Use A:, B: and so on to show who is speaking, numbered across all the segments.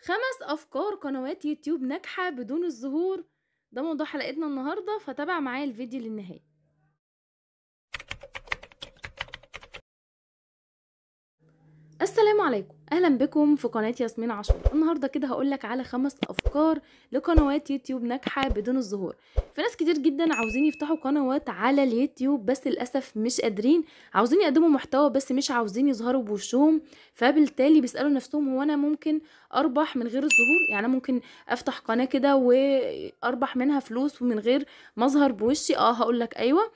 A: خمس أفكار قنوات يوتيوب ناجحة بدون الظهور ده موضوع حلقتنا النهاردة فتابع معايا الفيديو للنهاية عليكم اهلا بكم في قناه ياسمين عاشور النهارده كده هقولك على خمس افكار لقنوات يوتيوب ناجحه بدون الظهور في ناس كتير جدا عاوزين يفتحوا قنوات على اليوتيوب بس للاسف مش قادرين عاوزين يقدموا محتوى بس مش عاوزين يظهروا بوشهم فبالتالي بيسالوا نفسهم هو انا ممكن اربح من غير الظهور يعني انا ممكن افتح قناه كده واربح منها فلوس ومن غير ما اظهر بوشي اه هقولك ايوه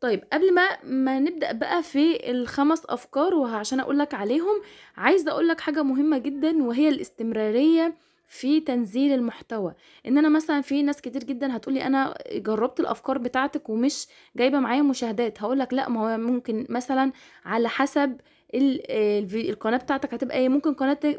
A: طيب قبل ما ما نبدا بقى في الخمس افكار وعشان اقول لك عليهم عايزه اقول لك حاجه مهمه جدا وهي الاستمراريه في تنزيل المحتوى ان انا مثلا في ناس كتير جدا هتقولي انا جربت الافكار بتاعتك ومش جايبه معايا مشاهدات هقولك لا ما هو ممكن مثلا على حسب القناه بتاعتك هتبقى ايه ممكن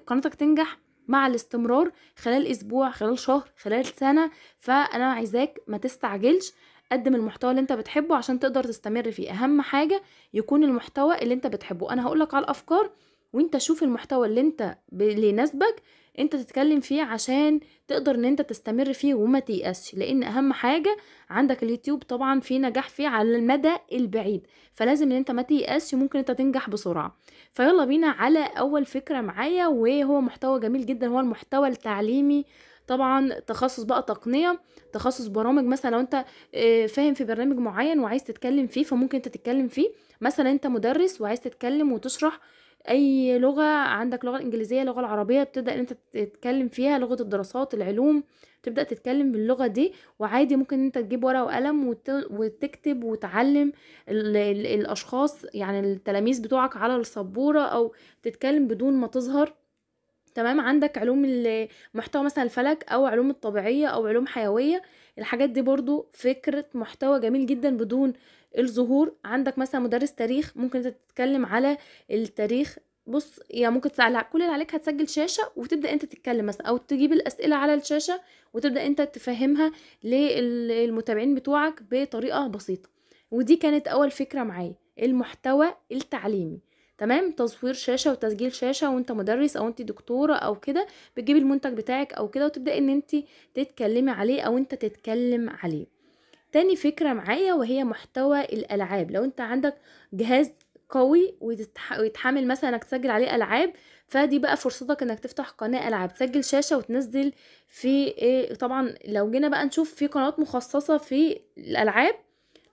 A: قناتك تنجح مع الاستمرار خلال اسبوع خلال شهر خلال سنه فانا عايزاك ما تستعجلش قدم المحتوى اللي انت بتحبه عشان تقدر تستمر فيه اهم حاجه يكون المحتوى اللي انت بتحبه انا هقولك على الافكار وانت شوف المحتوى اللي انت اللي يناسبك انت تتكلم فيه عشان تقدر ان انت تستمر فيه وما تيأسش لان اهم حاجة عندك اليوتيوب طبعا في نجاح فيه على المدى البعيد فلازم ان انت ما تيأسش ممكن انت تنجح بسرعة فيلا بينا على اول فكرة معايا وهو محتوى جميل جدا هو المحتوى التعليمي طبعا تخصص بقى تقنيه تخصص برامج مثلا لو انت آه، فاهم في برنامج معين وعايز تتكلم فيه فممكن انت تتكلم فيه مثلا انت مدرس وعايز تتكلم وتشرح اي لغه عندك لغه الانجليزيه لغه العربيه بتبدا ان انت تتكلم فيها لغه الدراسات العلوم تبدا تتكلم باللغه دي وعادي ممكن انت تجيب ورقه وقلم وتكتب وتعلم ال... ال... الاشخاص يعني التلاميذ بتوعك على السبوره او تتكلم بدون ما تظهر تمام عندك علوم المحتوى مثلا الفلك او علوم الطبيعيه او علوم حيويه الحاجات دي برضو فكره محتوى جميل جدا بدون الظهور عندك مثلا مدرس تاريخ ممكن تتكلم على التاريخ بص يا يعني ممكن تسأل كل اللي عليك هتسجل شاشة وتبدأ انت تتكلم مثلا او تجيب الاسئلة على الشاشة وتبدأ انت تفهمها للمتابعين بتوعك بطريقة بسيطة ودي كانت اول فكرة معايا المحتوى التعليمي تمام تصوير شاشه وتسجيل شاشه وانت مدرس او انت دكتوره او كده بتجيبي المنتج بتاعك او كده وتبداي ان انت تتكلمي عليه او انت تتكلم عليه تاني فكره معايا وهي محتوى الالعاب لو انت عندك جهاز قوي ويتحمل مثلا انك تسجل عليه العاب فدي بقى فرصتك انك تفتح قناه العاب تسجل شاشه وتنزل في ايه طبعا لو جينا بقى نشوف في قنوات مخصصه في الالعاب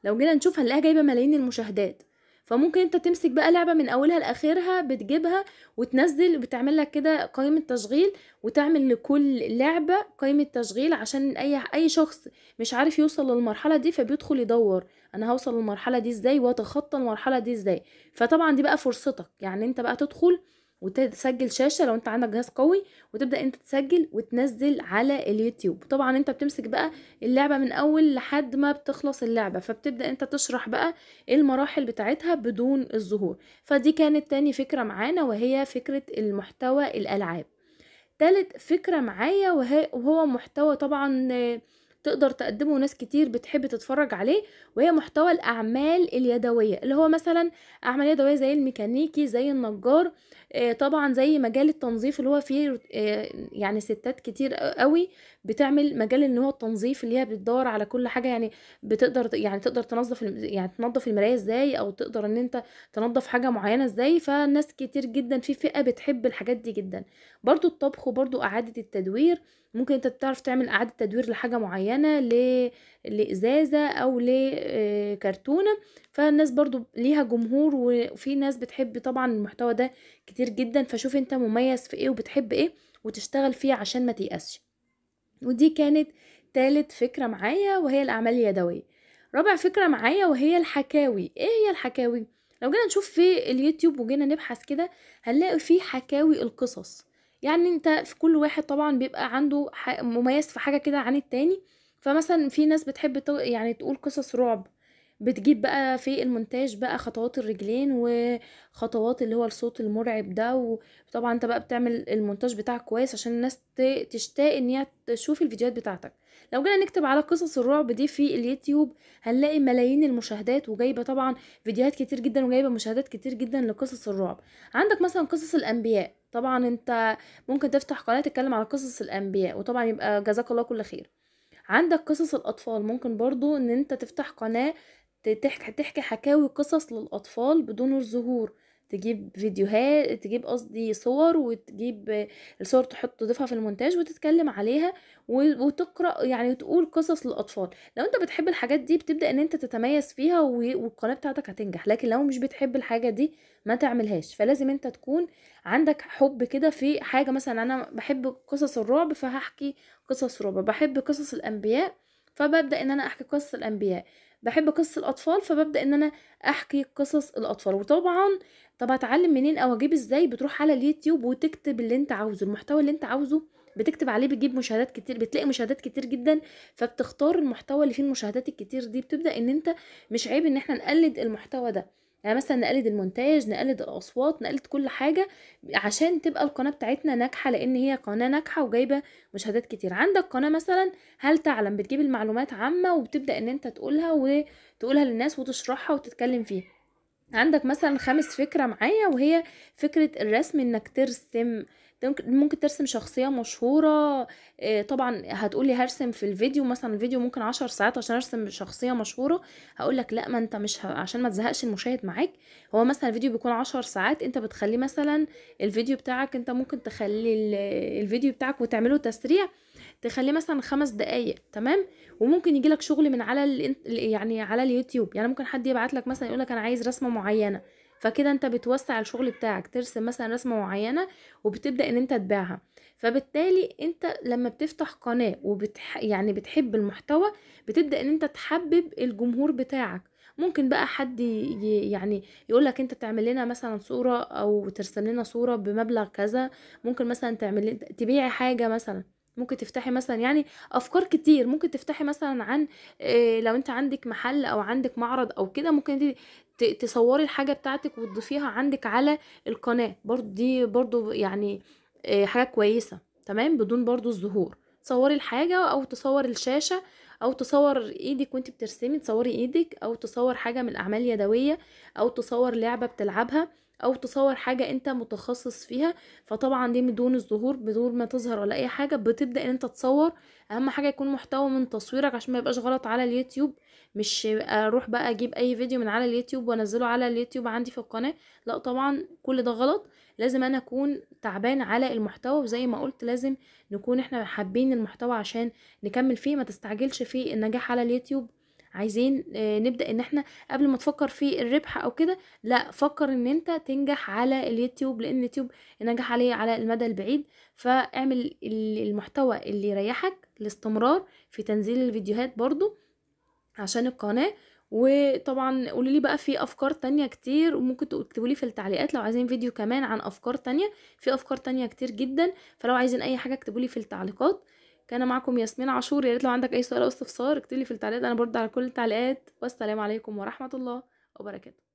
A: لو جينا نشوف هنلاقيها جايبه ملايين المشاهدات فممكن انت تمسك بقى لعبه من اولها لاخرها بتجيبها وتنزل وبتعمل لك كده قائمه تشغيل وتعمل لكل لعبه قائمه تشغيل عشان اي اي شخص مش عارف يوصل للمرحله دي فبيدخل يدور انا هوصل للمرحله دي ازاي واتخطى المرحله دي ازاي فطبعا دي بقى فرصتك يعني انت بقى تدخل وتسجل شاشه لو انت عندك جهاز قوي وتبدا انت تسجل وتنزل على اليوتيوب طبعا انت بتمسك بقى اللعبه من اول لحد ما بتخلص اللعبه فبتبدا انت تشرح بقى المراحل بتاعتها بدون الظهور فدي كانت تاني فكره معانا وهي فكره المحتوى الالعاب تالت فكره معايا وهو محتوى طبعا تقدر تقدمه ناس كتير بتحب تتفرج عليه وهي محتوى الاعمال اليدويه اللي هو مثلا اعمال يدويه زي الميكانيكي زي النجار آه، طبعا زي مجال التنظيف اللي هو فيه آه، يعني ستات كتير قوي بتعمل مجال ان هو التنظيف اللي هي بتدور على كل حاجه يعني بتقدر يعني تقدر تنظف يعني تنظف المرايه ازاي او تقدر ان انت تنظف حاجه معينه ازاي فالناس كتير جدا في فئه بتحب الحاجات دي جدا برضو الطبخ وبرضو اعاده التدوير ممكن انت بتعرف تعمل اعاده تدوير لحاجه معينه ل... لازازه او لكرتونه آه، فالناس برضو ليها جمهور وفي ناس بتحب طبعا المحتوى ده كتير جدا فشوف انت مميز في ايه وبتحب ايه وتشتغل فيه عشان ما تيأسش ودي كانت تالت فكرة معايا وهي الأعمال اليدوية رابع فكرة معايا وهي الحكاوي ايه هي الحكاوي؟ لو جينا نشوف في اليوتيوب وجينا نبحث كده هنلاقي فيه حكاوي القصص يعني انت في كل واحد طبعا بيبقى عنده مميز في حاجة كده عن التاني فمثلا في ناس بتحب يعني تقول قصص رعب بتجيب بقى في المونتاج بقى خطوات الرجلين وخطوات اللي هو الصوت المرعب ده وطبعا انت بقى بتعمل المونتاج بتاعك كويس عشان الناس تشتاق ان هي تشوف الفيديوهات بتاعتك لو جينا نكتب على قصص الرعب دي في اليوتيوب هنلاقي ملايين المشاهدات وجايبه طبعا فيديوهات كتير جدا وجايبه مشاهدات كتير جدا لقصص الرعب عندك مثلا قصص الانبياء طبعا انت ممكن تفتح قناه تتكلم على قصص الانبياء وطبعا يبقى جزاك الله كل خير عندك قصص الاطفال ممكن برضو ان انت تفتح قناه تحكي تحكي حكاوي قصص للاطفال بدون الظهور تجيب فيديوهات تجيب قصدي صور وتجيب الصور تحط تضيفها في المونتاج وتتكلم عليها وتقرا يعني تقول قصص للاطفال لو انت بتحب الحاجات دي بتبدا ان انت تتميز فيها والقناه بتاعتك هتنجح لكن لو مش بتحب الحاجه دي ما تعملهاش فلازم انت تكون عندك حب كده في حاجه مثلا انا بحب قصص الرعب فهحكي قصص رعب بحب قصص الانبياء فببدا ان انا احكي قصص الانبياء بحب قصص الاطفال فببدا ان انا احكي قصص الاطفال وطبعا طب هتعلم منين او اجيب ازاي بتروح على اليوتيوب وتكتب اللي انت عاوزه المحتوى اللي انت عاوزه بتكتب عليه بتجيب مشاهدات كتير بتلاقي مشاهدات كتير جدا فبتختار المحتوى اللي فيه المشاهدات الكتير دي بتبدا ان انت مش عيب ان احنا نقلد المحتوى ده يعني مثلا نقلد المونتاج نقلد الاصوات نقلد كل حاجه عشان تبقى القناه بتاعتنا ناجحه لان هي قناه ناجحه وجايبه مشاهدات كتير عندك قناه مثلا هل تعلم بتجيب المعلومات عامه وبتبدا ان انت تقولها وتقولها للناس وتشرحها وتتكلم فيها عندك مثلا خامس فكره معايا وهي فكره الرسم انك ترسم ممكن ترسم شخصية مشهورة آه، طبعا هتقولي هرسم في الفيديو مثلا الفيديو ممكن عشر ساعات عشان ارسم شخصية مشهورة هقولك لا ما انت مش ه... عشان ما تزهقش المشاهد معاك هو مثلا الفيديو بيكون عشر ساعات انت بتخليه مثلا الفيديو بتاعك انت ممكن تخلي الفيديو بتاعك وتعمله تسريع تخليه مثلا خمس دقايق تمام وممكن يجي لك شغل من على ال... يعني على اليوتيوب يعني ممكن حد يبعت لك مثلا يقول لك انا عايز رسمه معينه فكده انت بتوسع الشغل بتاعك ترسم مثلا رسمه معينه وبتبدا ان انت تبيعها فبالتالي انت لما بتفتح قناه وبتح يعني بتحب المحتوى بتبدا ان انت تحبب الجمهور بتاعك ممكن بقى حد يعني يقول لك انت تعمل لنا مثلا صوره او ترسم لنا صوره بمبلغ كذا ممكن مثلا تعمل تبيعي حاجه مثلا ممكن تفتحي مثلا يعني افكار كتير ممكن تفتحي مثلا عن آه، لو انت عندك محل او عندك معرض او كده ممكن انت تصوري الحاجه بتاعتك وتضيفيها عندك على القناه برضو دي برضو يعني آه، حاجه كويسه تمام بدون برضو الظهور تصوري الحاجه او تصور الشاشه او تصور ايدك وانت بترسمي تصوري ايدك او تصور حاجه من الاعمال اليدويه او تصور لعبه بتلعبها او تصور حاجه انت متخصص فيها فطبعا دي بدون الظهور بدون ما تظهر ولا اي حاجه بتبدا ان انت تصور اهم حاجه يكون محتوى من تصويرك عشان ما يبقاش غلط على اليوتيوب مش اروح بقى اجيب اي فيديو من على اليوتيوب وانزله على اليوتيوب عندي في القناه لا طبعا كل ده غلط لازم انا اكون تعبان على المحتوى وزي ما قلت لازم نكون احنا حابين المحتوى عشان نكمل فيه ما تستعجلش في النجاح على اليوتيوب عايزين آه، نبدا ان احنا قبل ما تفكر في الربح او كده لا فكر ان انت تنجح على اليوتيوب لان اليوتيوب نجح عليه على المدى البعيد فاعمل المحتوى اللي يريحك الاستمرار في تنزيل الفيديوهات برضو عشان القناه وطبعا قولي لي بقى في افكار تانية كتير وممكن تكتبوا لي في التعليقات لو عايزين فيديو كمان عن افكار تانية في افكار تانية كتير جدا فلو عايزين اي حاجه اكتبوا لي في التعليقات كان معكم ياسمين عاشور يا ريت لو عندك اي سؤال او استفسار اكتب لي في التعليقات انا برد على كل التعليقات والسلام عليكم ورحمه الله وبركاته